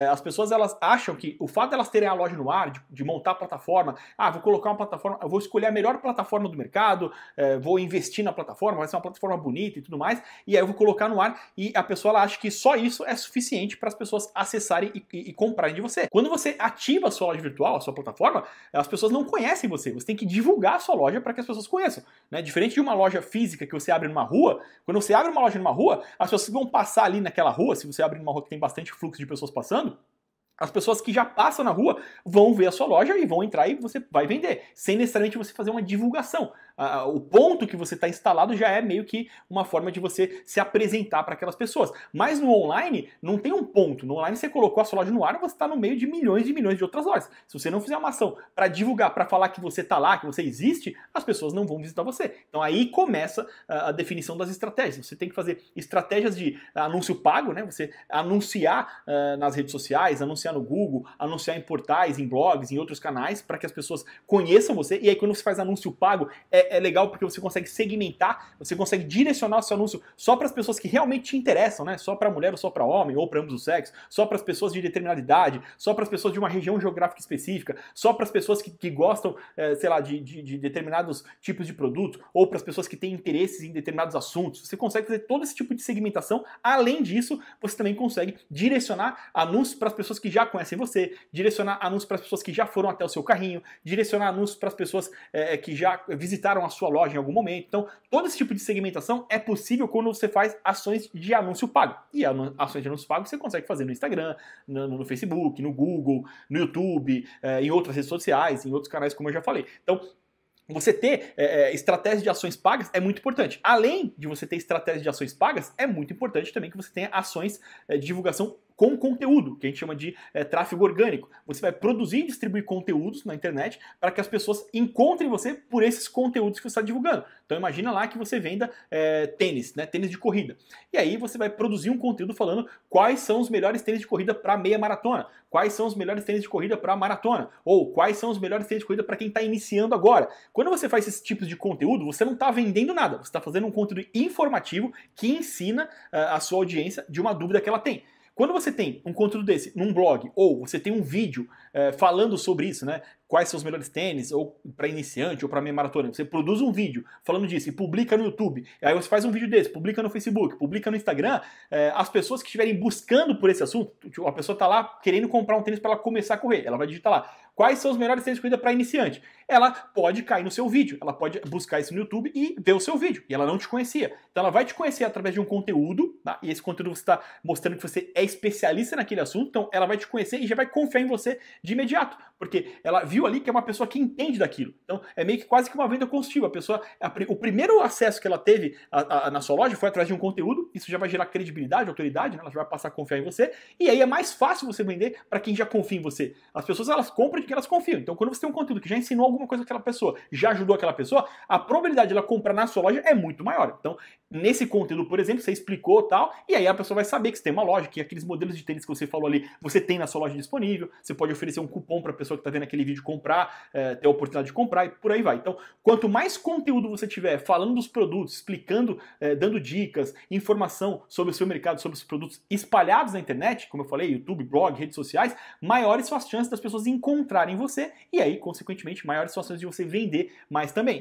É, as pessoas elas acham que o fato delas de terem a loja no ar, de, de, montar a plataforma, ah, vou colocar uma plataforma, vou escolher a melhor plataforma do mercado, é, vou investir na plataforma, vai ser uma plataforma bonita e tudo mais, e aí eu vou colocar no ar e a pessoa ela acha que só isso é suficiente para as pessoas acessarem e, e, e, comprarem de você. Quando você ativa a sua loja virtual, a sua plataforma, as pessoas não conhecem você, você tem que divulgar a sua loja para que as pessoas conheçam. Né? Diferente de uma loja física que você abre numa rua, quando você abre uma loja numa rua, as pessoas vão passar ali naquela rua, se você abre numa rua que tem bastante fluxo de pessoas passando, as pessoas que já passam na rua vão ver a sua loja e vão entrar e você vai vender, sem necessariamente você fazer uma divulgação. o ponto que você está instalado já é meio que uma forma de você se apresentar para aquelas pessoas. Mas no online não tem um ponto. No online você colocou a sua loja no ar, você está no meio de milhões e milhões de outras lojas. Se você não fizer uma ação para divulgar, para falar que você está lá, que você existe, as pessoas não vão visitar você. Então aí começa a definição das estratégias. Você tem que fazer estratégias de anúncio pago, né? Você anunciar eh, nas redes sociais, anunciar anunciar no Google, anunciar em portais, em blogs, em outros canais, para que as pessoas conheçam você. E aí, quando você faz anúncio pago, é, é legal porque você consegue segmentar, você consegue direcionar o seu anúncio só para as pessoas que realmente te interessam, né? Só para mulher ou só para homem, ou para ambos os sexos, só para as pessoas de determinada idade, só para as pessoas de uma região geográfica específica, só para as pessoas que, que gostam, é, sei lá, de, de, de determinados tipos de produto, ou para as pessoas que têm interesses em determinados assuntos. Você consegue fazer todo esse tipo de segmentação. Além disso, você também consegue direcionar anúncios para as pessoas que já já conhecem você, direcionar anúncios para as pessoas que já foram até o seu carrinho, direcionar anúncios para as pessoas é, que já visitaram a sua loja em algum momento. Então, todo esse tipo de segmentação é possível quando você faz ações de anúncio pago. E ações de anúncio pago você consegue fazer no Instagram, no, no Facebook, no Google, no YouTube, é, em outras redes sociais, em outros canais, como eu já falei. Então, você ter é, estratégias de ações pagas é muito importante. Além de você ter estratégias de ações pagas, é muito importante também que você tenha ações de divulgação com conteúdo, que a gente chama de é, tráfego orgânico. Você vai produzir e distribuir conteúdos na internet para que as pessoas encontrem você por esses conteúdos que você está divulgando. Então imagina lá que você venda é, tênis, né, tênis de corrida. E aí você vai produzir um conteúdo falando quais são os melhores tênis de corrida para meia maratona, quais são os melhores tênis de corrida para maratona, ou quais são os melhores tênis de corrida para quem está iniciando agora. Quando você faz esses tipos de conteúdo, você não está vendendo nada, você está fazendo um conteúdo informativo que ensina uh, a sua audiência de uma dúvida que ela tem. Quando você tem um conteúdo desse num blog ou você tem um vídeo é, falando sobre isso, né? quais são os melhores tênis, ou para iniciante, ou para meia maratona. Você produz um vídeo falando disso e publica no YouTube. Aí você faz um vídeo desse, publica no Facebook, publica no Instagram. É, as pessoas que estiverem buscando por esse assunto, tipo, a pessoa está lá querendo comprar um tênis para ela começar a correr. Ela vai digitar lá quais são os melhores tênis de corrida para iniciante. Ela pode cair no seu vídeo, ela pode buscar isso no YouTube e ver o seu vídeo. E ela não te conhecia. Então ela vai te conhecer através de um conteúdo, tá? e esse conteúdo você está mostrando que você é especialista naquele assunto, então ela vai te conhecer e já vai confiar em você de imediato, porque ela viu viu ali que é uma pessoa que entende daquilo. Então, é meio que quase que uma venda consultiva. A pessoa, a, o primeiro acesso que ela teve a, a, na sua loja foi através de um conteúdo isso já vai gerar credibilidade, autoridade, né? Ela já vai passar a confiar em você. E aí é mais fácil você vender para quem já confia em você. As pessoas elas compram de quem elas confiam. Então, quando você tem um conteúdo que já ensinou alguma coisa aquela pessoa, já ajudou aquela pessoa, a probabilidade dela ela comprar na sua loja é muito maior. Então, nesse conteúdo, por exemplo, você explicou tal, e aí a pessoa vai saber que você tem uma loja, que aqueles modelos de tênis que você falou ali, você tem na sua loja disponível, você pode oferecer um cupom para a pessoa que está vendo aquele vídeo comprar, é, ter a oportunidade de comprar e por aí vai. Então, quanto mais conteúdo você tiver falando dos produtos, explicando, é, dando dicas, informações, informação sobre o seu mercado, sobre os produtos espalhados na internet, como eu falei, YouTube, blog, redes sociais, maiores são as chances das pessoas encontrarem você e aí, consequentemente, maiores são as chances de você vender mais também.